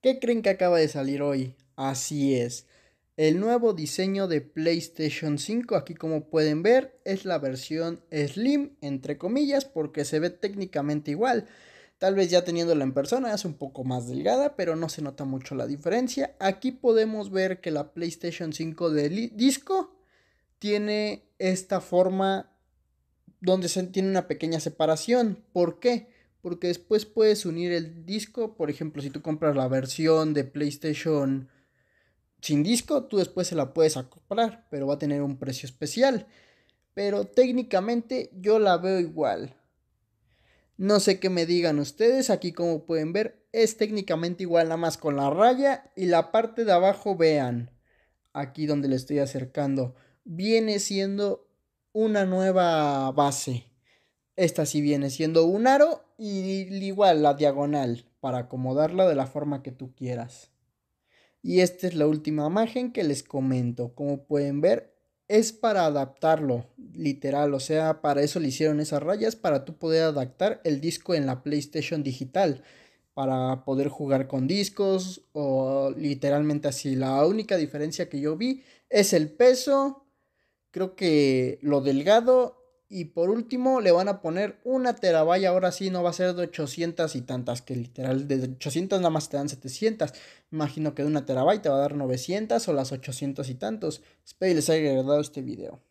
¿Qué creen que acaba de salir hoy? Así es. El nuevo diseño de PlayStation 5, aquí como pueden ver, es la versión slim, entre comillas, porque se ve técnicamente igual. Tal vez ya teniéndola en persona es un poco más delgada, pero no se nota mucho la diferencia. Aquí podemos ver que la PlayStation 5 de disco tiene esta forma donde se tiene una pequeña separación. ¿Por qué? porque después puedes unir el disco, por ejemplo, si tú compras la versión de PlayStation sin disco, tú después se la puedes comprar, pero va a tener un precio especial. Pero técnicamente yo la veo igual. No sé qué me digan ustedes, aquí como pueden ver es técnicamente igual nada más con la raya y la parte de abajo vean, aquí donde le estoy acercando, viene siendo una nueva base. Esta sí viene siendo un aro y igual la diagonal para acomodarla de la forma que tú quieras. Y esta es la última imagen que les comento. Como pueden ver, es para adaptarlo, literal. O sea, para eso le hicieron esas rayas, para tú poder adaptar el disco en la PlayStation digital. Para poder jugar con discos o literalmente así. La única diferencia que yo vi es el peso. Creo que lo delgado y por último, le van a poner una terabyte. Ahora sí, no va a ser de 800 y tantas, que literal de 800 nada más te dan 700. Imagino que de una terabyte te va a dar 900 o las 800 y tantos. Espero les haya agradado este video.